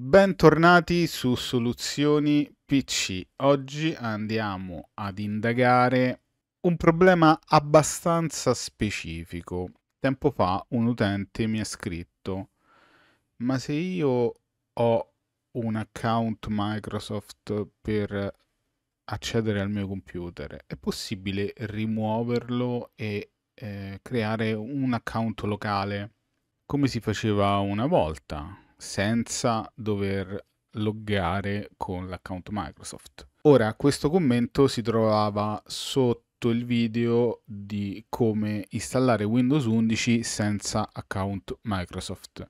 Bentornati su Soluzioni PC. Oggi andiamo ad indagare un problema abbastanza specifico. Tempo fa un utente mi ha scritto: "Ma se io ho un account Microsoft per accedere al mio computer, è possibile rimuoverlo e eh, creare un account locale come si faceva una volta?" senza dover loggare con l'account Microsoft. Ora, questo commento si trovava sotto il video di come installare Windows 11 senza account Microsoft.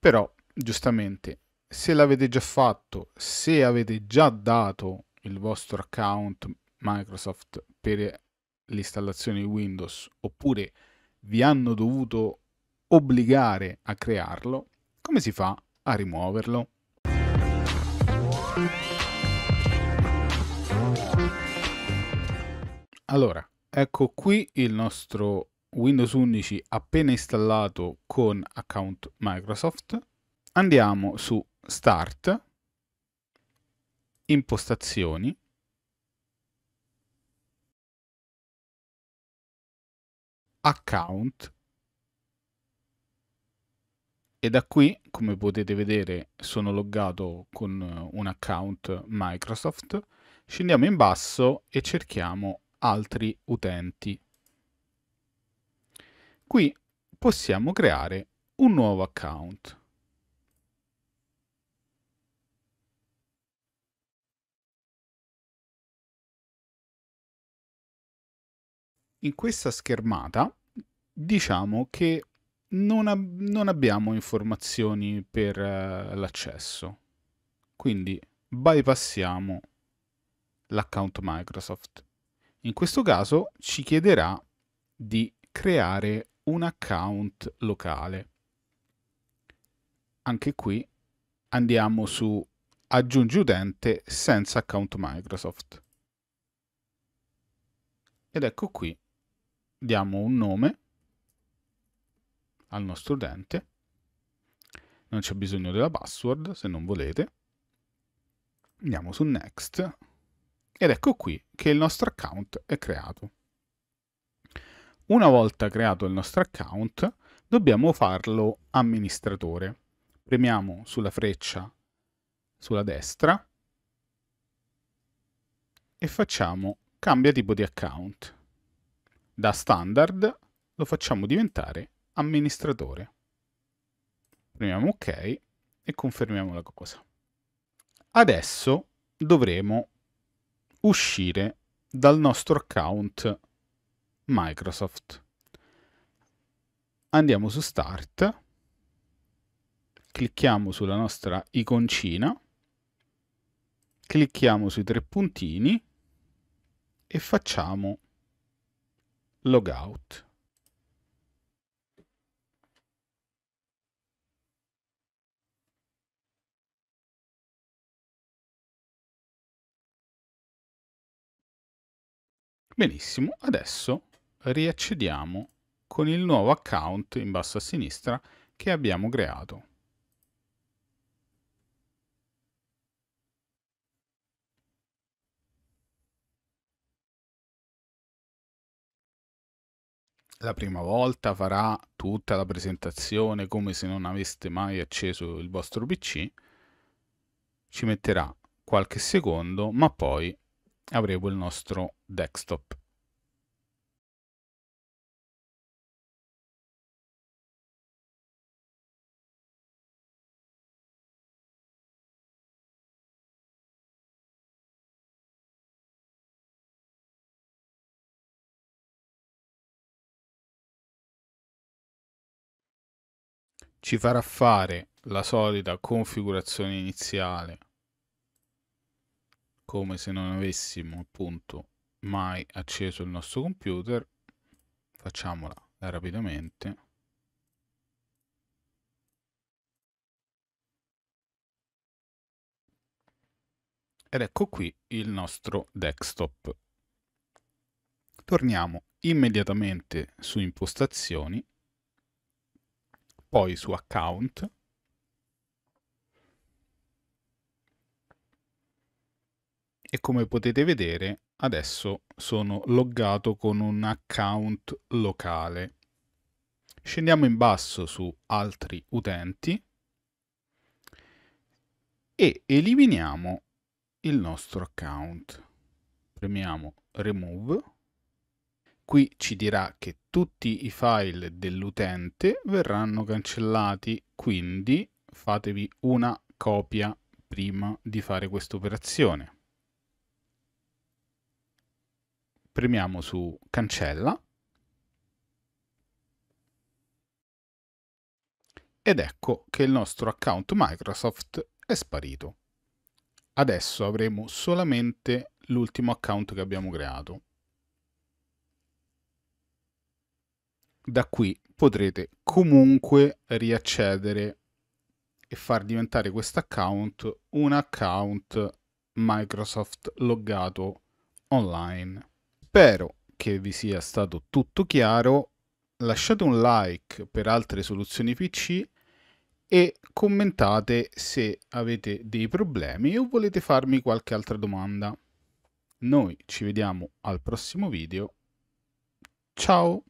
Però, giustamente, se l'avete già fatto, se avete già dato il vostro account Microsoft per l'installazione di Windows oppure vi hanno dovuto obbligare a crearlo, come si fa a rimuoverlo? Allora, ecco qui il nostro Windows 11 appena installato con account Microsoft. Andiamo su Start, Impostazioni, Account e da qui, come potete vedere, sono loggato con eh, un account Microsoft. Scendiamo in basso e cerchiamo altri utenti. Qui possiamo creare un nuovo account. In questa schermata diciamo che non, ab- non abbiamo informazioni per uh, l'accesso. Quindi bypassiamo l'account Microsoft. In questo caso ci chiederà di creare un account locale. Anche qui andiamo su aggiungi utente senza account Microsoft. Ed ecco qui, diamo un nome al nostro utente. Non c'è bisogno della password se non volete. Andiamo su Next ed ecco qui che il nostro account è creato. Una volta creato il nostro account dobbiamo farlo amministratore. Premiamo sulla freccia sulla destra e facciamo cambia tipo di account. Da standard lo facciamo diventare amministratore. Premiamo ok e confermiamo la cosa. Adesso dovremo uscire dal nostro account Microsoft. Andiamo su Start, clicchiamo sulla nostra iconcina, clicchiamo sui tre puntini e facciamo Logout. Benissimo, adesso riaccediamo con il nuovo account in basso a sinistra che abbiamo creato. la prima volta farà tutta la presentazione come se non aveste mai acceso il vostro PC, ci metterà qualche secondo, ma poi avremo il nostro desktop ci farà fare la solita configurazione iniziale come se non avessimo appunto mai acceso il nostro computer facciamola rapidamente ed ecco qui il nostro desktop torniamo immediatamente su impostazioni poi su account e come potete vedere adesso sono loggato con un account locale. Scendiamo in basso su altri utenti e eliminiamo il nostro account. Premiamo remove. Qui ci dirà che tutti i file dell'utente verranno cancellati, quindi fatevi una copia prima di fare questa operazione. premiamo su cancella ed ecco che il nostro account Microsoft è sparito. Adesso avremo solamente l'ultimo account che abbiamo creato. Da qui potrete comunque riaccedere e far diventare questo account un account Microsoft loggato online. Spero che vi sia stato tutto chiaro. Lasciate un like per altre soluzioni PC e commentate se avete dei problemi o volete farmi qualche altra domanda. Noi ci vediamo al prossimo video. Ciao!